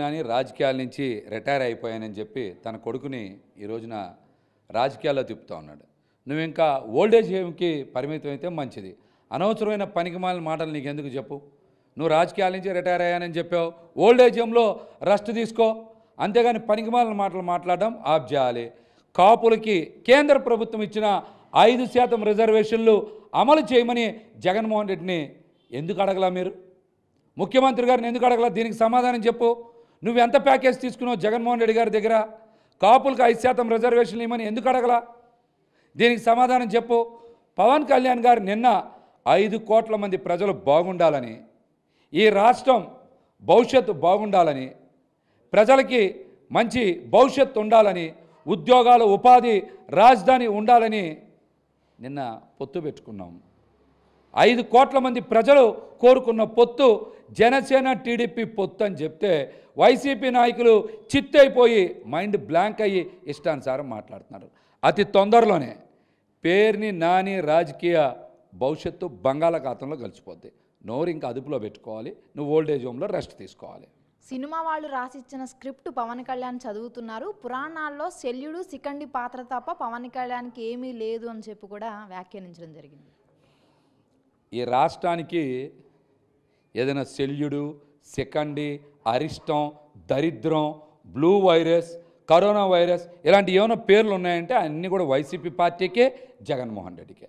నాని రాజకీయాల నుంచి రిటైర్ అయిపోయానని చెప్పి తన కొడుకుని ఈ రోజున రాజకీయాల్లో తిప్పుతూ ఉన్నాడు నువ్వు ఇంకా ఓల్డేజ్ హోమ్కి పరిమితం అయితే మంచిది అనవసరమైన మాలిన మాటలు నీకు ఎందుకు చెప్పు నువ్వు రాజకీయాల నుంచి రిటైర్ అయ్యానని చెప్పావు ఓల్డేజ్ హోమ్లో రెస్ట్ తీసుకో అంతేగాని మాలిన మాటలు మాట్లాడడం ఆప్ చేయాలి కాపులకి కేంద్ర ప్రభుత్వం ఇచ్చిన ఐదు శాతం రిజర్వేషన్లు అమలు చేయమని జగన్మోహన్ రెడ్డిని ఎందుకు అడగలా మీరు ముఖ్యమంత్రి గారిని ఎందుకు అడగల దీనికి సమాధానం చెప్పు నువ్వు ఎంత ప్యాకేజ్ తీసుకున్నావు జగన్మోహన్ రెడ్డి గారి దగ్గర కాపులకు ఐదు శాతం రిజర్వేషన్లు ఇవ్వమని ఎందుకు అడగల దీనికి సమాధానం చెప్పు పవన్ కళ్యాణ్ గారు నిన్న ఐదు కోట్ల మంది ప్రజలు బాగుండాలని ఈ రాష్ట్రం భవిష్యత్తు బాగుండాలని ప్రజలకి మంచి భవిష్యత్తు ఉండాలని ఉద్యోగాలు ఉపాధి రాజధాని ఉండాలని నిన్న పొత్తు పెట్టుకున్నాం ఐదు కోట్ల మంది ప్రజలు కోరుకున్న పొత్తు జనసేన టీడీపీ పొత్తు అని చెప్తే వైసీపీ నాయకులు చిత్తైపోయి మైండ్ బ్లాంక్ అయ్యి ఇష్టానుసారం మాట్లాడుతున్నారు అతి తొందరలోనే పేర్ని నాని రాజకీయ భవిష్యత్తు బంగాళాఖాతంలో కలిసిపోద్ది నోరు ఇంకా అదుపులో పెట్టుకోవాలి నువ్వు ఓల్డేజ్ హోమ్లో రెస్ట్ తీసుకోవాలి సినిమా వాళ్ళు రాసిచ్చిన స్క్రిప్ట్ పవన్ కళ్యాణ్ చదువుతున్నారు పురాణాల్లో శల్యుడు సికండి పాత్ర తప్ప పవన్ కళ్యాణ్కి ఏమీ లేదు అని చెప్పి కూడా వ్యాఖ్యానించడం జరిగింది ఈ రాష్ట్రానికి ఏదైనా శల్యుడు సెకండి అరిష్టం దరిద్రం బ్లూ వైరస్ కరోనా వైరస్ ఇలాంటి ఏమైనా పేర్లు ఉన్నాయంటే అన్నీ కూడా వైసీపీ పార్టీకే జగన్మోహన్ రెడ్డికే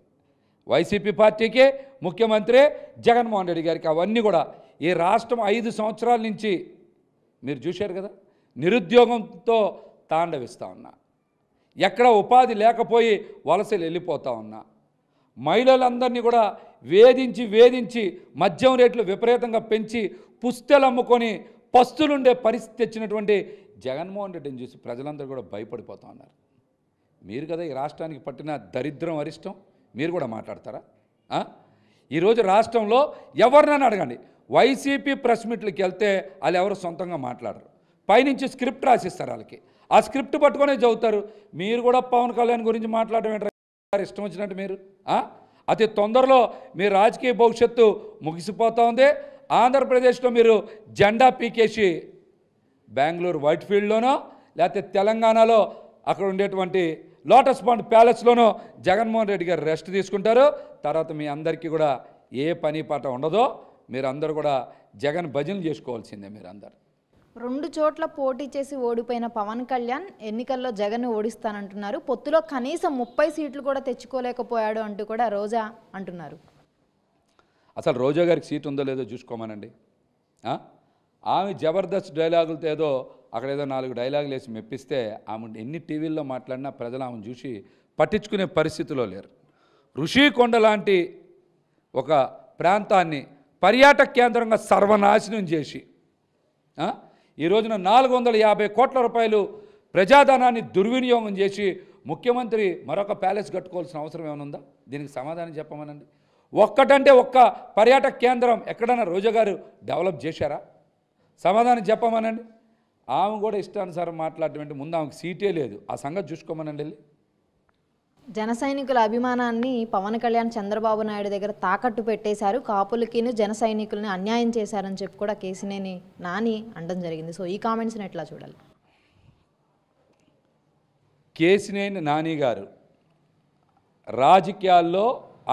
వైసీపీ పార్టీకే ముఖ్యమంత్రి జగన్మోహన్ రెడ్డి గారికి అవన్నీ కూడా ఈ రాష్ట్రం ఐదు సంవత్సరాల నుంచి మీరు చూశారు కదా నిరుద్యోగంతో తాండవిస్తూ ఉన్నా ఎక్కడ ఉపాధి లేకపోయి వలసలు వెళ్ళిపోతూ ఉన్నా మహిళలందరినీ కూడా వేధించి వేధించి మద్యం రేట్లు విపరీతంగా పెంచి పుస్తెలు అమ్ముకొని పస్తులుండే పరిస్థితి తెచ్చినటువంటి జగన్మోహన్ రెడ్డిని చూసి ప్రజలందరూ కూడా భయపడిపోతూ ఉన్నారు మీరు కదా ఈ రాష్ట్రానికి పట్టిన దరిద్రం అరిష్టం మీరు కూడా మాట్లాడతారా ఈరోజు రాష్ట్రంలో ఎవరినైనా అడగండి వైసీపీ ప్రెస్ మీట్లకి వెళ్తే వాళ్ళు ఎవరు సొంతంగా మాట్లాడరు పైనుంచి స్క్రిప్ట్ రాసిస్తారు వాళ్ళకి ఆ స్క్రిప్ట్ పట్టుకొనే చదువుతారు మీరు కూడా పవన్ కళ్యాణ్ గురించి మాట్లాడడం ఏంటారు ఇష్టం వచ్చినట్టు మీరు అతి తొందరలో మీ రాజకీయ భవిష్యత్తు ముగిసిపోతోంది ఆంధ్రప్రదేశ్లో మీరు జెండా పీకేసి బెంగళూరు వైట్ ఫీల్డ్లోనో లేకపోతే తెలంగాణలో అక్కడ ఉండేటువంటి లోటస్ పాండ్ ప్యాలెస్లోనో జగన్మోహన్ రెడ్డి గారు రెస్ట్ తీసుకుంటారు తర్వాత మీ అందరికీ కూడా ఏ పని పాట ఉండదో మీరందరూ కూడా జగన్ భజనలు చేసుకోవాల్సిందే మీరందరూ రెండు చోట్ల పోటీ చేసి ఓడిపోయిన పవన్ కళ్యాణ్ ఎన్నికల్లో జగన్ ఓడిస్తానంటున్నారు పొత్తులో కనీసం ముప్పై సీట్లు కూడా తెచ్చుకోలేకపోయాడు అంటూ కూడా రోజా అంటున్నారు అసలు రోజా గారికి సీట్ ఉందో లేదో చూసుకోమానండి ఆమె జబర్దస్త్ డైలాగులతో ఏదో అక్కడ ఏదో నాలుగు డైలాగులు వేసి మెప్పిస్తే ఆమె ఎన్ని టీవీల్లో మాట్లాడినా ప్రజలు ఆమెను చూసి పట్టించుకునే పరిస్థితిలో లేరు ఋషికొండ లాంటి ఒక ప్రాంతాన్ని పర్యాటక కేంద్రంగా సర్వనాశనం చేసి ఈ రోజున నాలుగు వందల యాభై కోట్ల రూపాయలు ప్రజాధనాన్ని దుర్వినియోగం చేసి ముఖ్యమంత్రి మరొక ప్యాలెస్ కట్టుకోవాల్సిన అవసరం ఏమైనా ఉందా దీనికి సమాధానం చెప్పమనండి ఒక్కటంటే ఒక్క పర్యాటక కేంద్రం ఎక్కడైనా రోజా గారు డెవలప్ చేశారా సమాధానం చెప్పమనండి ఆమె కూడా ఇష్టానుసారం మాట్లాడటం ముందు ఆమెకు సీటే లేదు ఆ సంగతి చూసుకోమనండి వెళ్ళి జన సైనికుల అభిమానాన్ని పవన్ కళ్యాణ్ చంద్రబాబు నాయుడు దగ్గర తాకట్టు పెట్టేశారు కాపులకిను జన సైనికులని అన్యాయం చేశారని చెప్పి కూడా కేసినేని నాని అనడం జరిగింది సో ఈ కామెంట్స్ని ఎట్లా చూడాలి కేసినేని నాని గారు రాజకీయాల్లో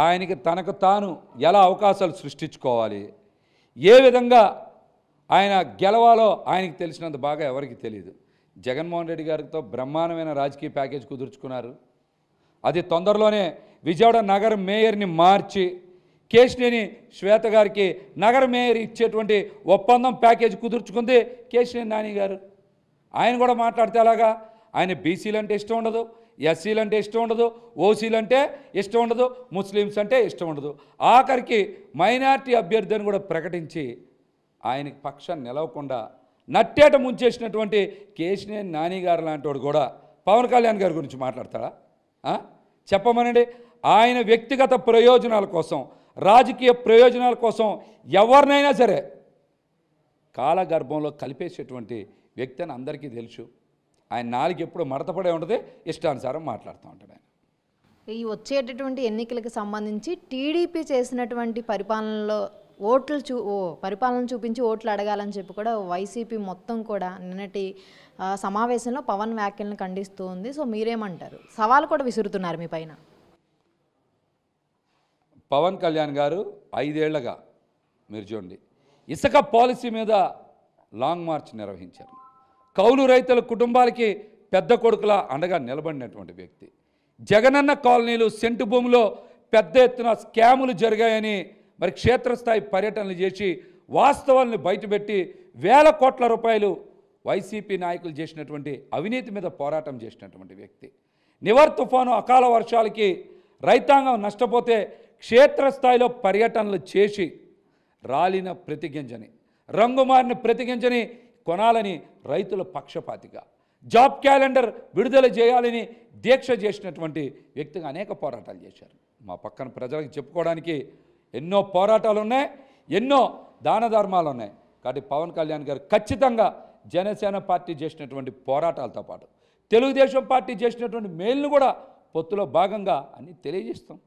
ఆయనకి తనకు తాను ఎలా అవకాశాలు సృష్టించుకోవాలి ఏ విధంగా ఆయన గెలవాలో ఆయనకి తెలిసినంత బాగా ఎవరికి తెలియదు జగన్మోహన్ రెడ్డి గారితో బ్రహ్మాండమైన రాజకీయ ప్యాకేజ్ కుదుర్చుకున్నారు అది తొందరలోనే విజయవాడ నగర మేయర్ని మార్చి కేశినేని శ్వేత గారికి నగర మేయర్ ఇచ్చేటువంటి ఒప్పందం ప్యాకేజ్ కుదుర్చుకుంది కేశినేని నాని గారు ఆయన కూడా మాట్లాడితే అలాగా ఆయన బీసీలు అంటే ఇష్టం ఉండదు ఎస్సీలు అంటే ఇష్టం ఉండదు ఓసీలు అంటే ఇష్టం ఉండదు ముస్లిమ్స్ అంటే ఇష్టం ఉండదు ఆఖరికి మైనార్టీ అభ్యర్థిని కూడా ప్రకటించి ఆయనకి పక్షం నిలవకుండా నట్టేట ముంచేసినటువంటి కేశినేని నాని గారు లాంటి వాడు కూడా పవన్ కళ్యాణ్ గారి గురించి మాట్లాడతాడా చెప్పమనండి ఆయన వ్యక్తిగత ప్రయోజనాల కోసం రాజకీయ ప్రయోజనాల కోసం ఎవరినైనా సరే కాలగర్భంలో కలిపేసేటువంటి వ్యక్తి అని అందరికీ తెలుసు ఆయన నాలుగు ఎప్పుడు మడతపడే ఉంటుంది ఇష్టానుసారం మాట్లాడుతూ ఉంటాడు ఆయన ఈ వచ్చేటటువంటి ఎన్నికలకు సంబంధించి టీడీపీ చేసినటువంటి పరిపాలనలో ఓట్లు చూ పరిపాలన చూపించి ఓట్లు అడగాలని చెప్పి కూడా వైసీపీ మొత్తం కూడా నిన్నటి సమావేశంలో పవన్ వ్యాఖ్యలను ఖండిస్తూ ఉంది సో మీరేమంటారు సవాలు కూడా విసురుతున్నారు మీ పైన పవన్ కళ్యాణ్ గారు ఐదేళ్లగా మీరు చూడండి ఇసుక పాలసీ మీద లాంగ్ మార్చ్ నిర్వహించారు కౌలు రైతుల కుటుంబాలకి పెద్ద కొడుకుల అండగా నిలబడినటువంటి వ్యక్తి జగనన్న కాలనీలు సెంటు భూమిలో పెద్ద ఎత్తున స్కాములు జరిగాయని మరి క్షేత్రస్థాయి పర్యటనలు చేసి వాస్తవాలను బయటపెట్టి వేల కోట్ల రూపాయలు వైసీపీ నాయకులు చేసినటువంటి అవినీతి మీద పోరాటం చేసినటువంటి వ్యక్తి నివర్ తుఫాను అకాల వర్షాలకి రైతాంగం నష్టపోతే క్షేత్రస్థాయిలో పర్యటనలు చేసి రాలిన ప్రతిగింజని రంగుమారిని ప్రతిగింజని కొనాలని రైతుల పక్షపాతిగా జాబ్ క్యాలెండర్ విడుదల చేయాలని దీక్ష చేసినటువంటి వ్యక్తిగా అనేక పోరాటాలు చేశారు మా పక్కన ప్రజలకు చెప్పుకోవడానికి ఎన్నో పోరాటాలు ఉన్నాయి ఎన్నో దాన ధర్మాలు ఉన్నాయి కాబట్టి పవన్ కళ్యాణ్ గారు ఖచ్చితంగా జనసేన పార్టీ చేసినటువంటి పోరాటాలతో పాటు తెలుగుదేశం పార్టీ చేసినటువంటి మేలును కూడా పొత్తులో భాగంగా అని తెలియజేస్తాం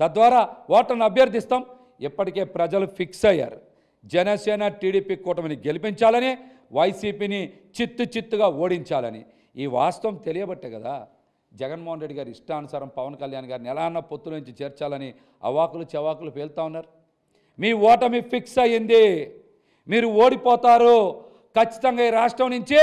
తద్వారా ఓటర్ను అభ్యర్థిస్తాం ఇప్పటికే ప్రజలు ఫిక్స్ అయ్యారు జనసేన టీడీపీ కూటమిని గెలిపించాలని వైసీపీని చిత్తు చిత్తుగా ఓడించాలని ఈ వాస్తవం తెలియబట్టే కదా జగన్మోహన్ రెడ్డి గారి ఇష్టానుసారం పవన్ కళ్యాణ్ గారిని ఎలా అన్న పొత్తు నుంచి చేర్చాలని అవాకులు చవాకులు పేలుతా ఉన్నారు మీ ఓటమి ఫిక్స్ అయ్యింది మీరు ఓడిపోతారు ఖచ్చితంగా ఈ రాష్ట్రం నుంచే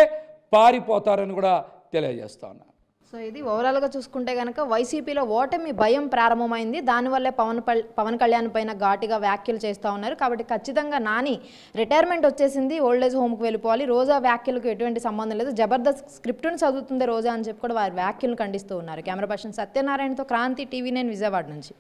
పారిపోతారని కూడా తెలియజేస్తా ఉన్నారు సో ఇది ఓవరాల్గా చూసుకుంటే కనుక వైసీపీలో ఓటమి భయం ప్రారంభమైంది దానివల్లే పవన్ పవన్ కళ్యాణ్ పైన ఘాటుగా వ్యాఖ్యలు చేస్తూ ఉన్నారు కాబట్టి ఖచ్చితంగా నాని రిటైర్మెంట్ వచ్చేసింది ఓల్డ్ ఏజ్ హోమ్కి వెళ్ళిపోవాలి రోజా వ్యాఖ్యలకు ఎటువంటి సంబంధం లేదు జబర్దస్త్ స్క్రిప్ట్ను చదువుతుంది రోజా అని చెప్పి కూడా వారి వ్యాఖ్యలను ఖండిస్తూ ఉన్నారు కెమెరా పర్సన్ సత్యనారాయణతో క్రాంతి టీవీ నేను విజయవాడ నుంచి